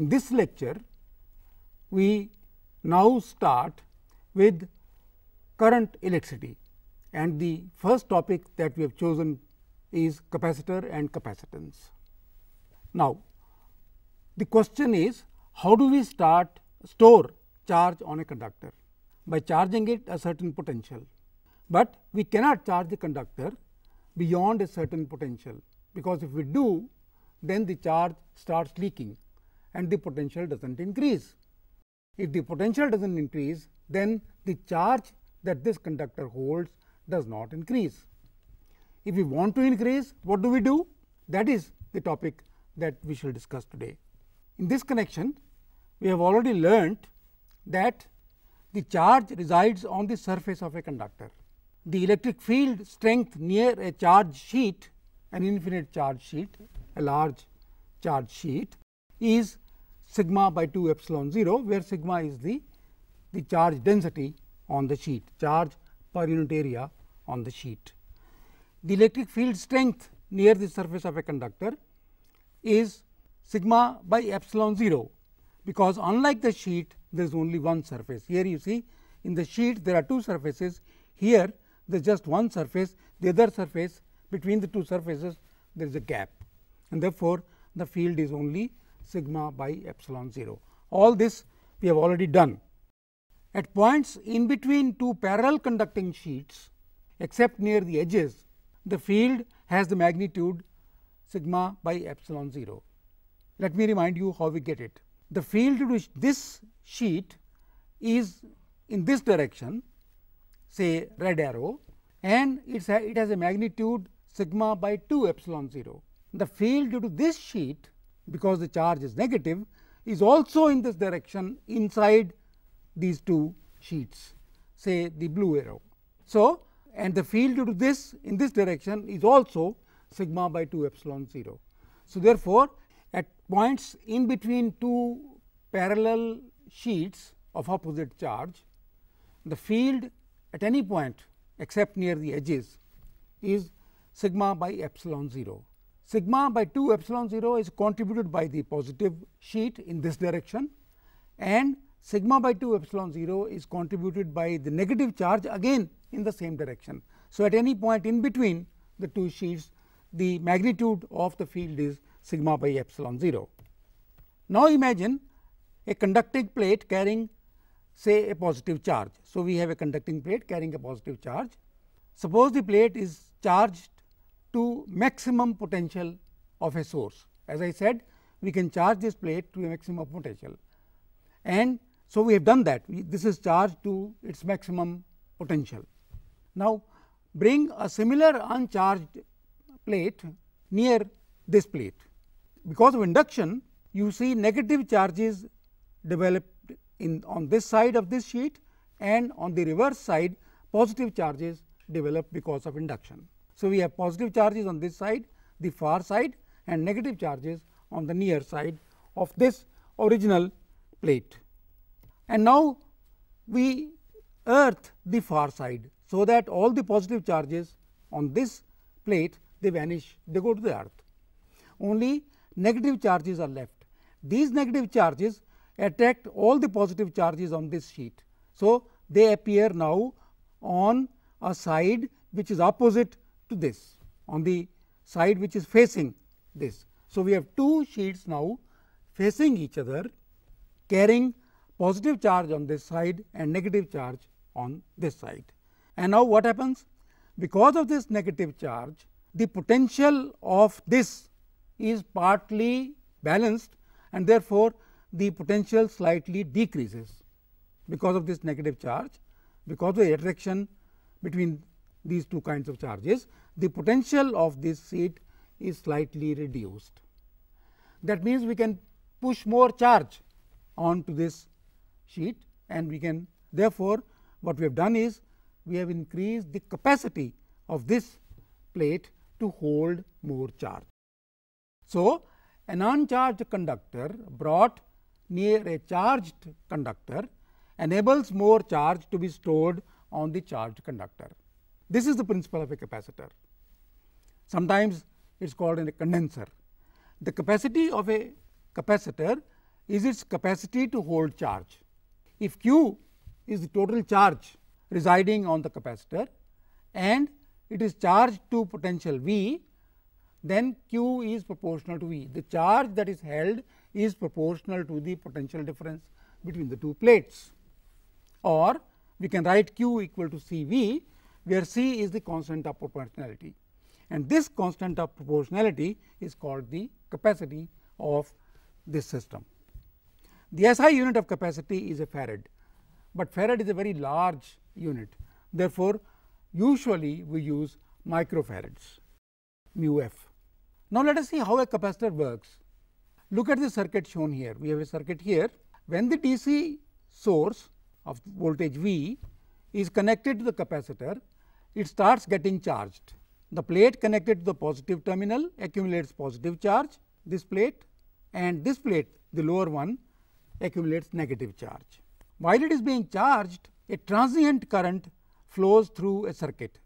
In this lecture, we now start with current electricity and the first topic that we have chosen is capacitor and capacitance. Now, the question is how do we start store charge on a conductor? By charging it a certain potential, but we cannot charge the conductor beyond a certain potential because if we do then the charge starts leaking and the potential does not increase. If the potential does not increase, then the charge that this conductor holds does not increase. If we want to increase, what do we do? That is the topic that we shall discuss today. In this connection, we have already learnt that the charge resides on the surface of a conductor. The electric field strength near a charge sheet, an infinite charge sheet, a large charge sheet is sigma by 2 epsilon 0 where sigma is the, the charge density on the sheet, charge per unit area on the sheet. The electric field strength near the surface of a conductor is sigma by epsilon 0 because unlike the sheet there is only one surface. Here you see in the sheet there are two surfaces, here there is just one surface, the other surface between the two surfaces there is a gap and therefore, the field is only sigma by epsilon 0. All this we have already done. At points in between two parallel conducting sheets, except near the edges, the field has the magnitude sigma by epsilon 0. Let me remind you how we get it. The field to which this sheet is in this direction, say red arrow, and it's a, it has a magnitude sigma by 2 epsilon 0. The field due to this sheet because the charge is negative is also in this direction inside these two sheets say the blue arrow. So, and the field due to this in this direction is also sigma by 2 epsilon 0. So, therefore, at points in between two parallel sheets of opposite charge the field at any point except near the edges is sigma by epsilon 0. Sigma by 2 epsilon 0 is contributed by the positive sheet in this direction and sigma by 2 epsilon 0 is contributed by the negative charge again in the same direction. So, at any point in between the two sheets the magnitude of the field is sigma by epsilon 0. Now, imagine a conducting plate carrying say a positive charge. So, we have a conducting plate carrying a positive charge. Suppose the plate is charged to maximum potential of a source. As I said, we can charge this plate to a maximum potential. And so, we have done that. We, this is charged to its maximum potential. Now, bring a similar uncharged plate near this plate. Because of induction, you see negative charges developed in on this side of this sheet and on the reverse side positive charges develop because of induction. So, we have positive charges on this side the far side and negative charges on the near side of this original plate. And now, we earth the far side. So, that all the positive charges on this plate they vanish they go to the earth. Only negative charges are left. These negative charges attract all the positive charges on this sheet. So, they appear now on a side which is opposite to this on the side which is facing this. So, we have two sheets now facing each other carrying positive charge on this side and negative charge on this side. And now what happens? Because of this negative charge, the potential of this is partly balanced and therefore, the potential slightly decreases because of this negative charge, because of the attraction between these two kinds of charges, the potential of this sheet is slightly reduced. That means, we can push more charge onto this sheet and we can therefore, what we have done is we have increased the capacity of this plate to hold more charge. So, an uncharged conductor brought near a charged conductor enables more charge to be stored on the charged conductor. This is the principle of a capacitor. Sometimes it is called a condenser. The capacity of a capacitor is its capacity to hold charge. If Q is the total charge residing on the capacitor and it is charged to potential V, then Q is proportional to V. The charge that is held is proportional to the potential difference between the two plates or we can write Q equal to C V where C is the constant of proportionality and this constant of proportionality is called the capacity of this system. The SI unit of capacity is a farad, but farad is a very large unit. Therefore, usually we use microfarads mu f. Now, let us see how a capacitor works. Look at the circuit shown here. We have a circuit here. When the DC source of voltage V is connected to the capacitor, it starts getting charged. The plate connected to the positive terminal accumulates positive charge, this plate and this plate the lower one accumulates negative charge. While it is being charged, a transient current flows through a circuit,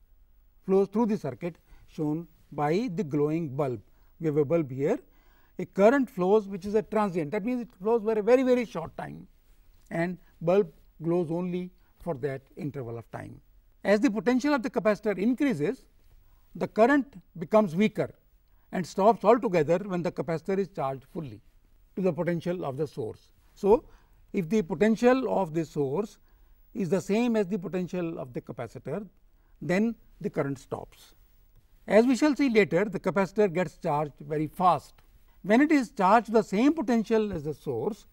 flows through the circuit shown by the glowing bulb. We have a bulb here, a current flows which is a transient, that means it flows for a very, very short time and bulb glows only for that interval of time. As the potential of the capacitor increases, the current becomes weaker and stops altogether when the capacitor is charged fully to the potential of the source. So, if the potential of the source is the same as the potential of the capacitor, then the current stops. As we shall see later, the capacitor gets charged very fast. When it is charged the same potential as the source,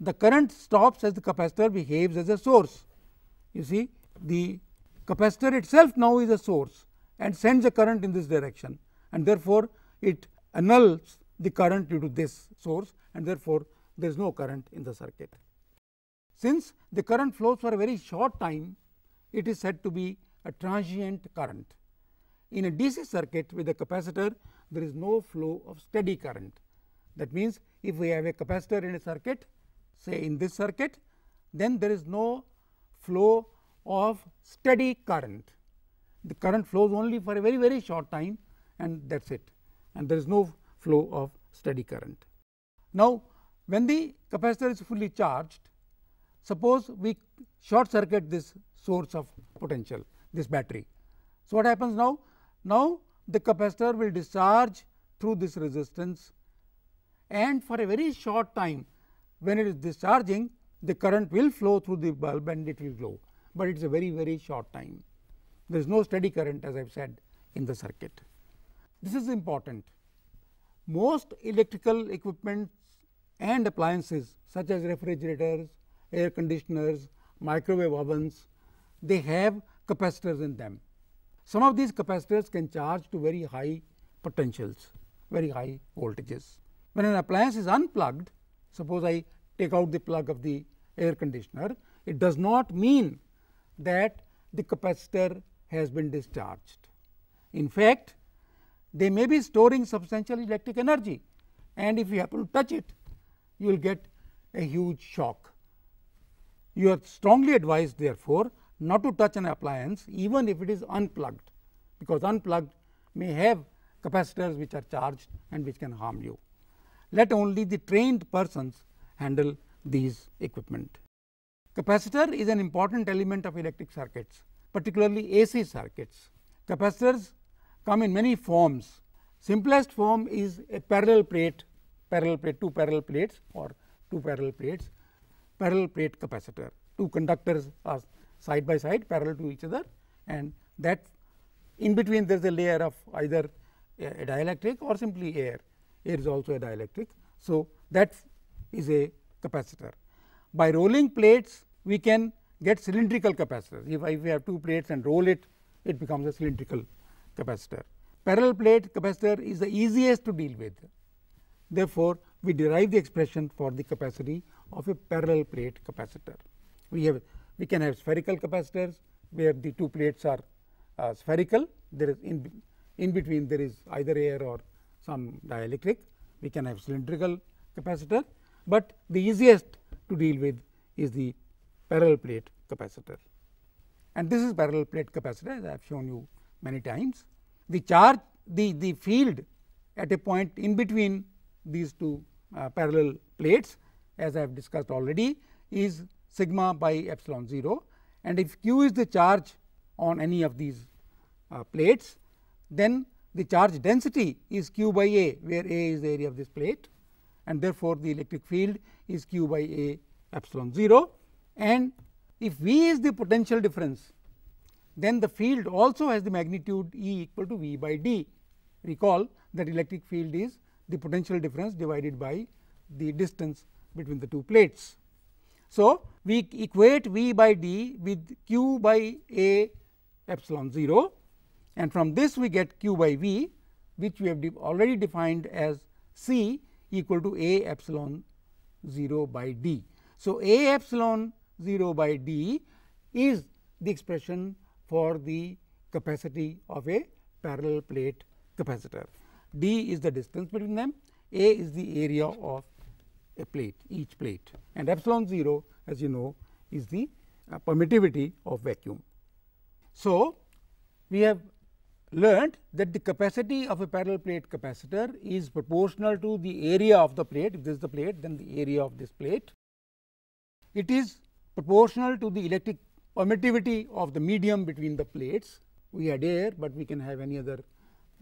the current stops as the capacitor behaves as a source you see the capacitor itself now is a source and sends a current in this direction and therefore, it annuls the current due to this source and therefore, there is no current in the circuit. Since the current flows for a very short time, it is said to be a transient current. In a DC circuit with a capacitor, there is no flow of steady current. That means, if we have a capacitor in a circuit, say in this circuit, then there is no flow of steady current. The current flows only for a very very short time and that is it and there is no flow of steady current. Now, when the capacitor is fully charged, suppose we short circuit this source of potential this battery. So, what happens now? Now, the capacitor will discharge through this resistance and for a very short time when it is discharging the current will flow through the bulb and it will glow, but it is a very very short time. There is no steady current as I have said in the circuit. This is important. Most electrical equipment and appliances such as refrigerators, air conditioners, microwave ovens, they have capacitors in them. Some of these capacitors can charge to very high potentials, very high voltages. When an appliance is unplugged, suppose I take out the plug of the air conditioner, it does not mean that the capacitor has been discharged. In fact, they may be storing substantial electric energy and if you happen to touch it, you will get a huge shock. You are strongly advised therefore, not to touch an appliance even if it is unplugged because unplugged may have capacitors which are charged and which can harm you. Let only the trained persons handle these equipment. Capacitor is an important element of electric circuits, particularly AC circuits. Capacitors come in many forms. Simplest form is a parallel plate, parallel plate, two parallel plates or two parallel plates, parallel plate capacitor. Two conductors are side by side parallel to each other and that in between there is a layer of either a, a dielectric or simply air. Air is also a dielectric. So, that is a capacitor. By rolling plates we can get cylindrical capacitors. If, if we have two plates and roll it, it becomes a cylindrical capacitor. Parallel plate capacitor is the easiest to deal with. Therefore, we derive the expression for the capacity of a parallel plate capacitor. We have we can have spherical capacitors where the two plates are uh, spherical. There is in in between there is either air or some dielectric. We can have cylindrical capacitor but the easiest to deal with is the parallel plate capacitor. And this is parallel plate capacitor as I have shown you many times. The charge, the, the field at a point in between these two uh, parallel plates as I have discussed already is sigma by epsilon 0 and if q is the charge on any of these uh, plates then the charge density is q by a where a is the area of this plate and therefore, the electric field is q by a epsilon 0 and if V is the potential difference then the field also has the magnitude E equal to V by d. Recall that electric field is the potential difference divided by the distance between the two plates. So, we equate V by d with q by a epsilon 0 and from this we get q by V which we have already defined as C equal to A epsilon 0 by d. So, A epsilon 0 by d is the expression for the capacity of a parallel plate capacitor. d is the distance between them, A is the area of a plate, each plate and epsilon 0 as you know is the uh, permittivity of vacuum. So, we have learnt that the capacity of a parallel plate capacitor is proportional to the area of the plate. If this is the plate, then the area of this plate. It is proportional to the electric permittivity of the medium between the plates. We had air, but we can have any other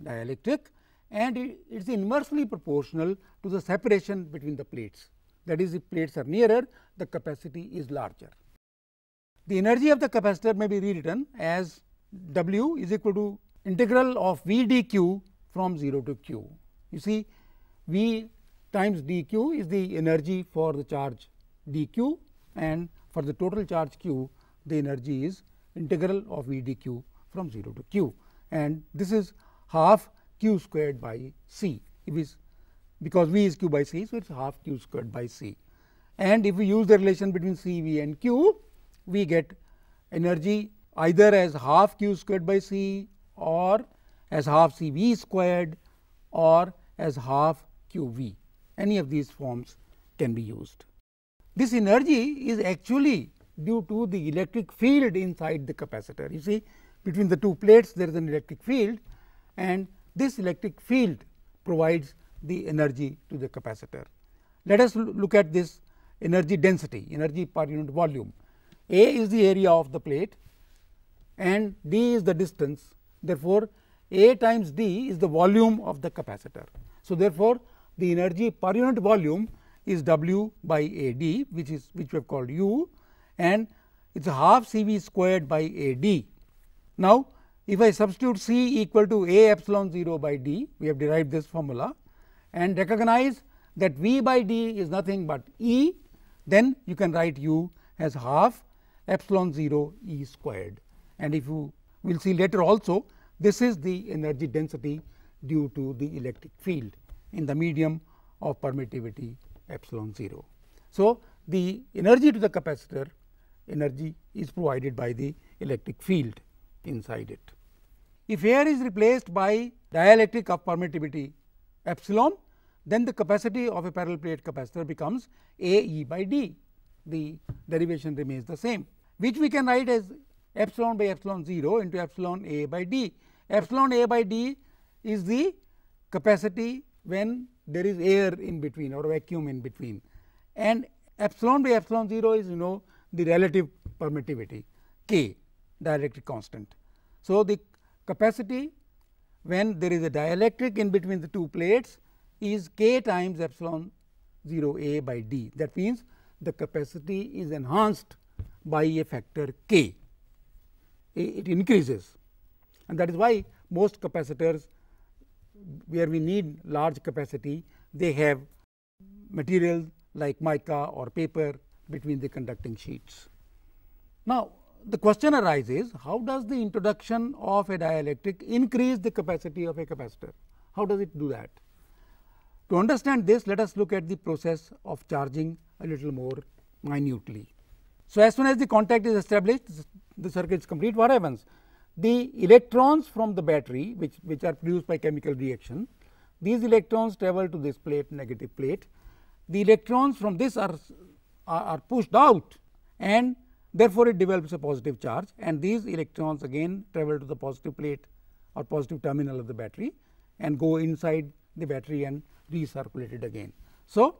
dielectric and it is inversely proportional to the separation between the plates. That is, if plates are nearer, the capacity is larger. The energy of the capacitor may be rewritten as W is equal to integral of v dq from 0 to q. You see v times dq is the energy for the charge dq and for the total charge q the energy is integral of v dq from 0 to q and this is half q squared by c it is because v is q by c so it is half q squared by c and if we use the relation between c v and q we get energy either as half q squared by c or as half C V squared or as half Q V. Any of these forms can be used. This energy is actually due to the electric field inside the capacitor. You see between the two plates there is an electric field and this electric field provides the energy to the capacitor. Let us look at this energy density, energy per unit volume. A is the area of the plate and d is the distance Therefore, A times D is the volume of the capacitor. So, therefore, the energy per unit volume is W by A D which is which we have called U and it is half C V squared by A D. Now, if I substitute C equal to A epsilon 0 by D we have derived this formula and recognize that V by D is nothing but E then you can write U as half epsilon 0 E squared and if you we will see later also this is the energy density due to the electric field in the medium of permittivity epsilon 0. So, the energy to the capacitor energy is provided by the electric field inside it. If air is replaced by dielectric of permittivity epsilon then the capacity of a parallel plate capacitor becomes A E by D the derivation remains the same which we can write as epsilon by epsilon 0 into epsilon A by D. Epsilon A by D is the capacity when there is air in between or vacuum in between and epsilon by epsilon 0 is you know the relative permittivity K dielectric constant. So, the capacity when there is a dielectric in between the two plates is K times epsilon 0 A by D that means the capacity is enhanced by a factor K it increases and that is why most capacitors where we need large capacity they have material like mica or paper between the conducting sheets. Now, the question arises how does the introduction of a dielectric increase the capacity of a capacitor? How does it do that? To understand this let us look at the process of charging a little more minutely. So, as soon as the contact is established the circuit is complete what happens? The electrons from the battery which, which are produced by chemical reaction, these electrons travel to this plate negative plate. The electrons from this are, are, are pushed out and therefore it develops a positive charge and these electrons again travel to the positive plate or positive terminal of the battery and go inside the battery and recirculated again. So,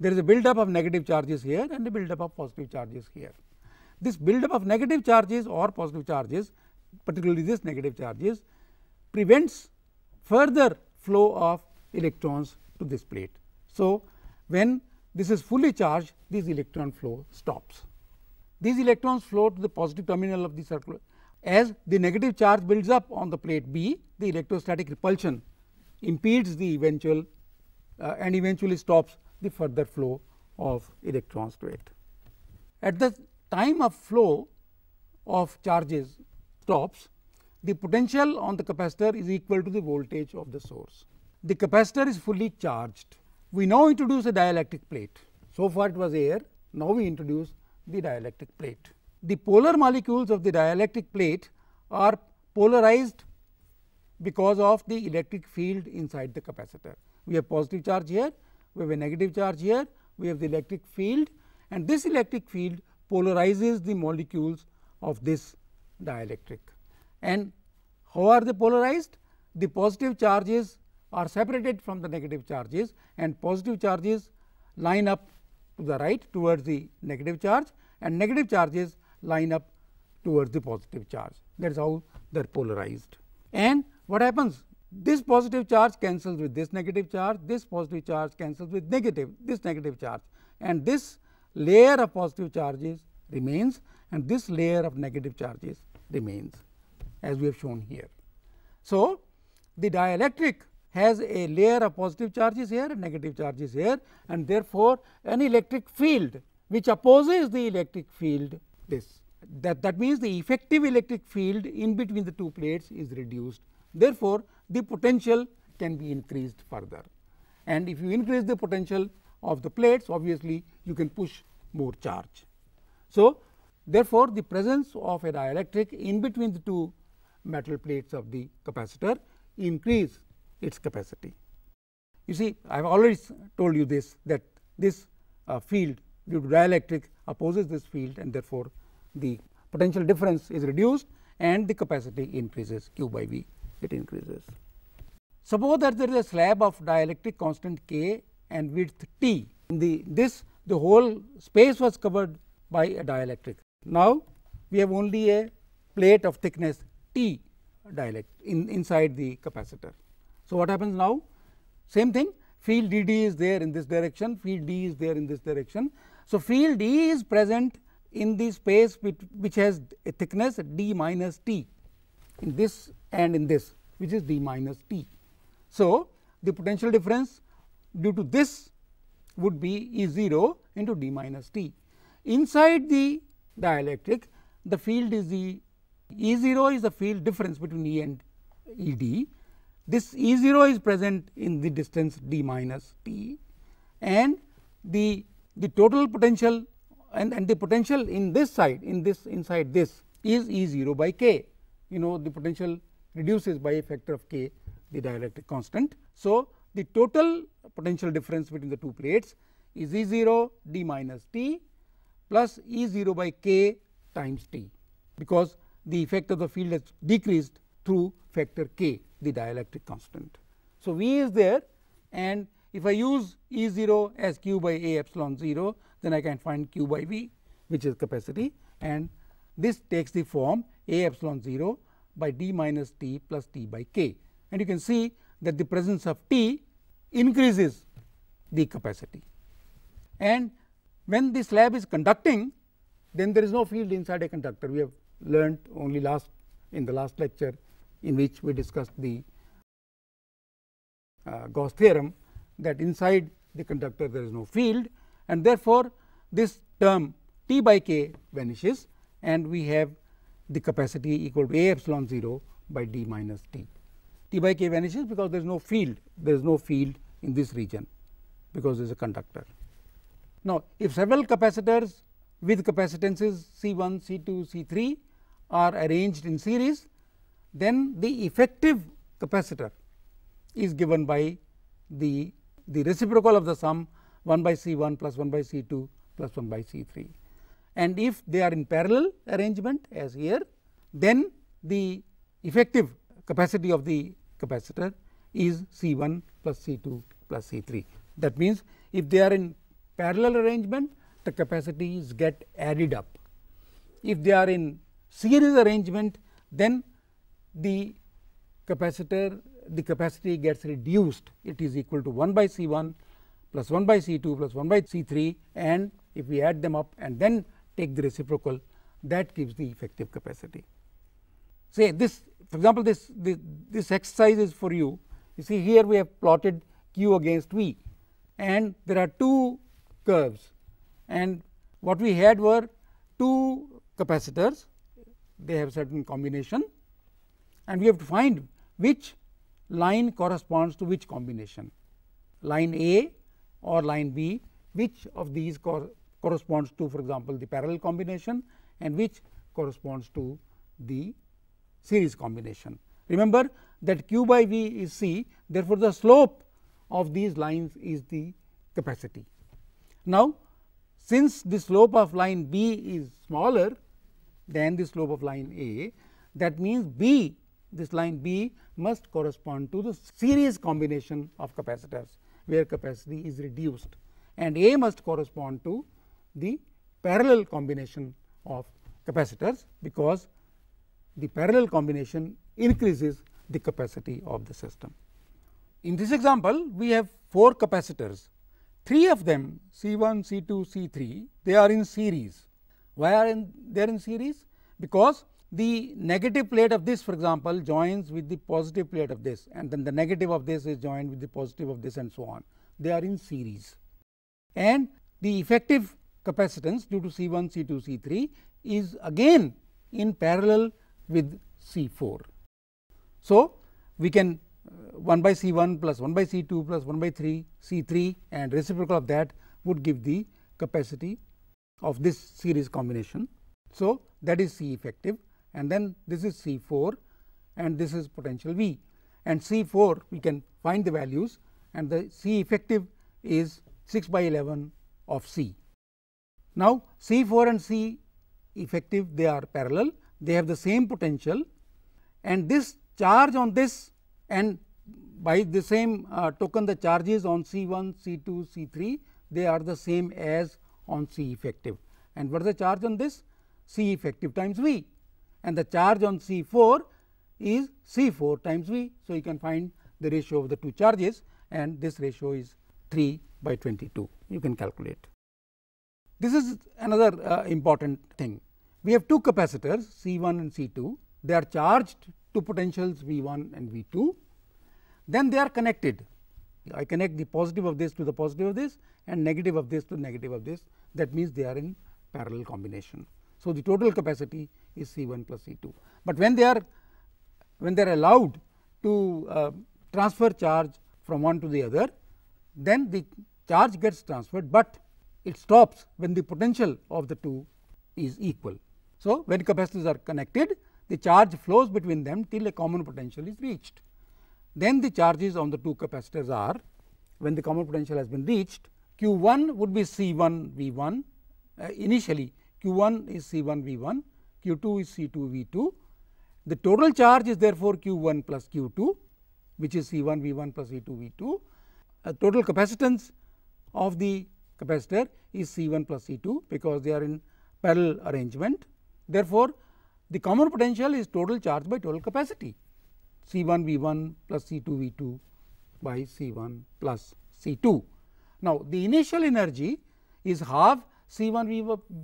there is a build up of negative charges here and a build up of positive charges here. This buildup of negative charges or positive charges particularly this negative charges prevents further flow of electrons to this plate. So, when this is fully charged this electron flow stops. These electrons flow to the positive terminal of the circuit. as the negative charge builds up on the plate B the electrostatic repulsion impedes the eventual uh, and eventually stops the further flow of electrons to it. At the time of flow of charges stops, the potential on the capacitor is equal to the voltage of the source. The capacitor is fully charged. We now introduce a dielectric plate. So far it was air, now we introduce the dielectric plate. The polar molecules of the dielectric plate are polarized because of the electric field inside the capacitor. We have positive charge here, we have a negative charge here, we have the electric field and this electric field polarizes the molecules of this dielectric. And how are they polarized? The positive charges are separated from the negative charges and positive charges line up to the right towards the negative charge and negative charges line up towards the positive charge. That is how they are polarized. And what happens? This positive charge cancels with this negative charge, this positive charge cancels with negative, this negative charge and this layer of positive charges remains and this layer of negative charges remains as we have shown here. So, the dielectric has a layer of positive charges here and negative charges here and therefore, an electric field which opposes the electric field this that, that means the effective electric field in between the two plates is reduced. Therefore, the potential can be increased further and if you increase the potential of the plates obviously you can push more charge. So, therefore, the presence of a dielectric in between the two metal plates of the capacitor increase its capacity. You see I have always told you this that this uh, field due to dielectric opposes this field and therefore, the potential difference is reduced and the capacity increases q by v it increases. Suppose that there is a slab of dielectric constant k and width t. In the, this the whole space was covered by a dielectric. Now, we have only a plate of thickness t dielectric in, inside the capacitor. So, what happens now? Same thing field d d is there in this direction, field d is there in this direction. So, field d is present in the space which, which has a thickness d minus t in this and in this which is d minus t. So, the potential difference due to this would be E 0 into d minus t. Inside the dielectric the field is the E 0 is the field difference between E and E d. This E 0 is present in the distance d minus t and the, the total potential and, and the potential in this side in this inside this is E 0 by k. You know the potential reduces by a factor of k the dielectric constant. So, the total potential difference between the two plates is E 0 d minus t plus E 0 by k times t because the effect of the field has decreased through factor k the dielectric constant. So, V is there and if I use E 0 as q by a epsilon 0 then I can find q by V which is capacity and this takes the form a epsilon 0 by d minus t plus t by k and you can see that the presence of T increases the capacity. And when the slab is conducting, then there is no field inside a conductor. We have learnt only last in the last lecture in which we discussed the uh, Gauss theorem that inside the conductor there is no field and therefore, this term T by K vanishes and we have the capacity equal to A epsilon 0 by D minus T. T by k vanishes because there is no field, there is no field in this region because there is a conductor. Now, if several capacitors with capacitances C1, C2, C3 are arranged in series, then the effective capacitor is given by the, the reciprocal of the sum 1 by C1 plus 1 by C2 plus 1 by C3. And if they are in parallel arrangement as here, then the effective capacity of the capacitor is C1 plus C2 plus C3. That means, if they are in parallel arrangement the capacities get added up. If they are in series arrangement then the capacitor the capacity gets reduced it is equal to 1 by C1 plus 1 by C2 plus 1 by C3 and if we add them up and then take the reciprocal that gives the effective capacity say this for example this, this, this exercise is for you you see here we have plotted q against v and there are two curves and what we had were two capacitors they have certain combination and we have to find which line corresponds to which combination line A or line B which of these cor corresponds to for example the parallel combination and which corresponds to the series combination. Remember that q by v is c therefore, the slope of these lines is the capacity. Now, since the slope of line B is smaller than the slope of line A that means B this line B must correspond to the series combination of capacitors where capacity is reduced and A must correspond to the parallel combination of capacitors because the parallel combination increases the capacity of the system. In this example, we have 4 capacitors, 3 of them C1, C2, C3, they are in series. Why are in, they are in series? Because the negative plate of this for example joins with the positive plate of this and then the negative of this is joined with the positive of this and so on. They are in series. And the effective capacitance due to C1, C2, C3 is again in parallel with C 4. So, we can uh, 1 by C 1 plus 1 by C 2 plus 1 by 3 C 3 and reciprocal of that would give the capacity of this series combination. So, that is C effective and then this is C 4 and this is potential V and C 4 we can find the values and the C effective is 6 by 11 of C. Now, C 4 and C effective they are parallel they have the same potential and this charge on this and by the same uh, token the charges on C1, C2, C3 they are the same as on C effective and what is the charge on this? C effective times V and the charge on C4 is C4 times V. So, you can find the ratio of the two charges and this ratio is 3 by 22 you can calculate. This is another uh, important thing we have two capacitors C1 and C2. They are charged to potentials V1 and V2. Then they are connected. I connect the positive of this to the positive of this and negative of this to negative of this. That means they are in parallel combination. So, the total capacity is C1 plus C2. But when they are when they are allowed to uh, transfer charge from one to the other, then the charge gets transferred, but it stops when the potential of the two is equal. So, when capacitors are connected, the charge flows between them till a common potential is reached. Then the charges on the two capacitors are, when the common potential has been reached, Q1 would be C1 V1, uh, initially Q1 is C1 V1, Q2 is C2 V2. The total charge is therefore Q1 plus Q2, which is C1 V1 plus C2 V2. A total capacitance of the capacitor is C1 plus C2 because they are in parallel arrangement. Therefore, the common potential is total charge by total capacity C 1 V 1 plus C 2 V 2 by C 1 plus C 2. Now, the initial energy is half C 1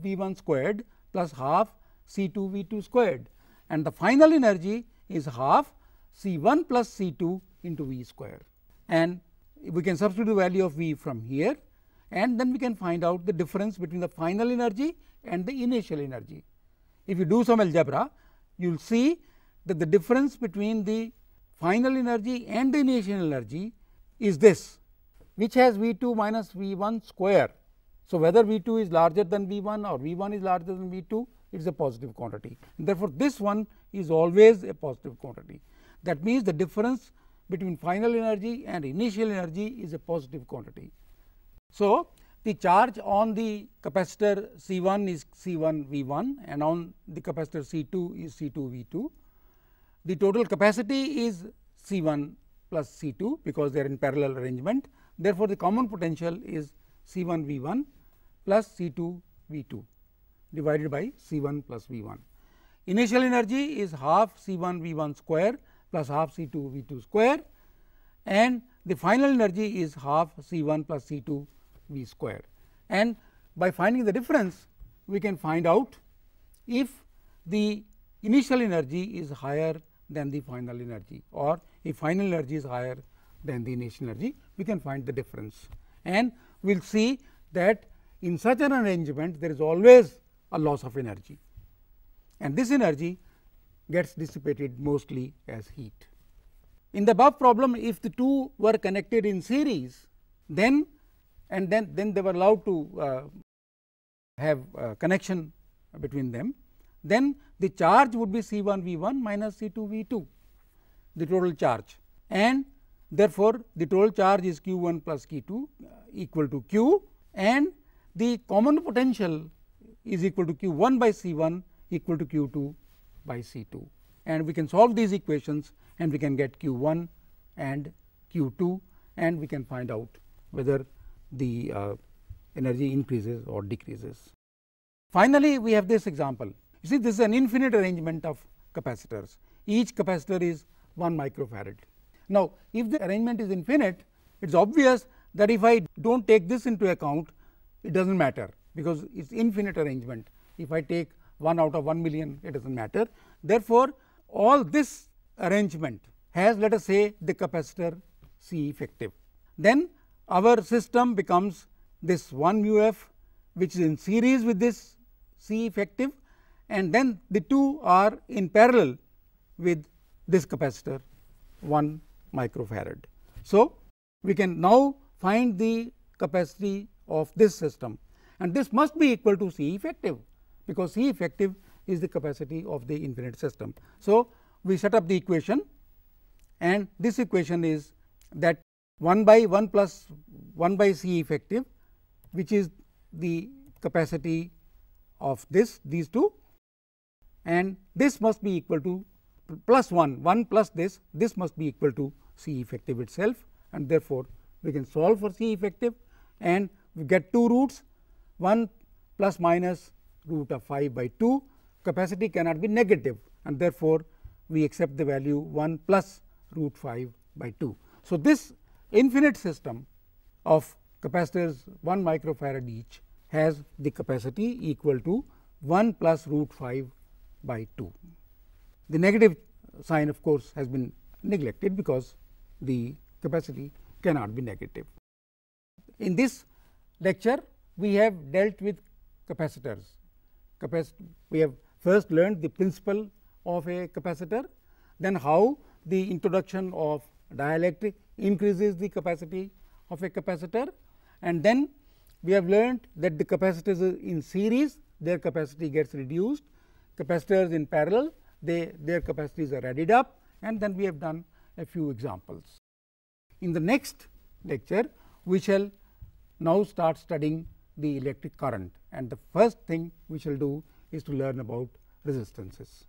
V 1 squared plus half C 2 V 2 squared and the final energy is half C 1 plus C 2 into V square and we can substitute the value of V from here and then we can find out the difference between the final energy and the initial energy. If you do some algebra, you will see that the difference between the final energy and the initial energy is this, which has V2 minus V1 square. So, whether V2 is larger than V1 or V1 is larger than V2, it is a positive quantity. Therefore, this one is always a positive quantity. That means, the difference between final energy and initial energy is a positive quantity. So, the charge on the capacitor C1 is C1 V1 and on the capacitor C2 is C2 V2. The total capacity is C1 plus C2 because they are in parallel arrangement. Therefore, the common potential is C1 V1 plus C2 V2 divided by C1 plus V1. Initial energy is half C1 V1 square plus half C2 V2 square and the final energy is half C1 plus C2 v square. And by finding the difference we can find out if the initial energy is higher than the final energy or if final energy is higher than the initial energy we can find the difference. And we will see that in such an arrangement there is always a loss of energy and this energy gets dissipated mostly as heat. In the above problem if the two were connected in series then and then, then they were allowed to uh, have uh, connection between them. Then the charge would be C1V1 minus C2V2, the total charge and therefore, the total charge is Q1 plus Q2 uh, equal to Q and the common potential is equal to Q1 by C1 equal to Q2 by C2 and we can solve these equations and we can get Q1 and Q2 and we can find out whether the uh, energy increases or decreases. Finally, we have this example. You see, this is an infinite arrangement of capacitors. Each capacitor is 1 microfarad. Now, if the arrangement is infinite, it is obvious that if I do not take this into account, it does not matter because it is infinite arrangement. If I take 1 out of 1 million, it does not matter. Therefore, all this arrangement has let us say the capacitor C effective. Then our system becomes this 1 mu f which is in series with this C effective and then the two are in parallel with this capacitor 1 microfarad. So, we can now find the capacity of this system and this must be equal to C effective because C effective is the capacity of the infinite system. So, we set up the equation and this equation is that 1 by 1 plus 1 by C effective which is the capacity of this these two and this must be equal to plus 1 1 plus this this must be equal to C effective itself and therefore we can solve for C effective and we get two roots 1 plus minus root of 5 by 2 capacity cannot be negative and therefore we accept the value 1 plus root 5 by 2. So, this infinite system of capacitors 1 microfarad each has the capacity equal to 1 plus root 5 by 2. The negative sign of course has been neglected because the capacity cannot be negative. In this lecture we have dealt with capacitors. we have first learned the principle of a capacitor, then how the introduction of dielectric increases the capacity of a capacitor and then we have learnt that the capacitors in series their capacity gets reduced capacitors in parallel they their capacities are added up and then we have done a few examples. In the next lecture we shall now start studying the electric current and the first thing we shall do is to learn about resistances.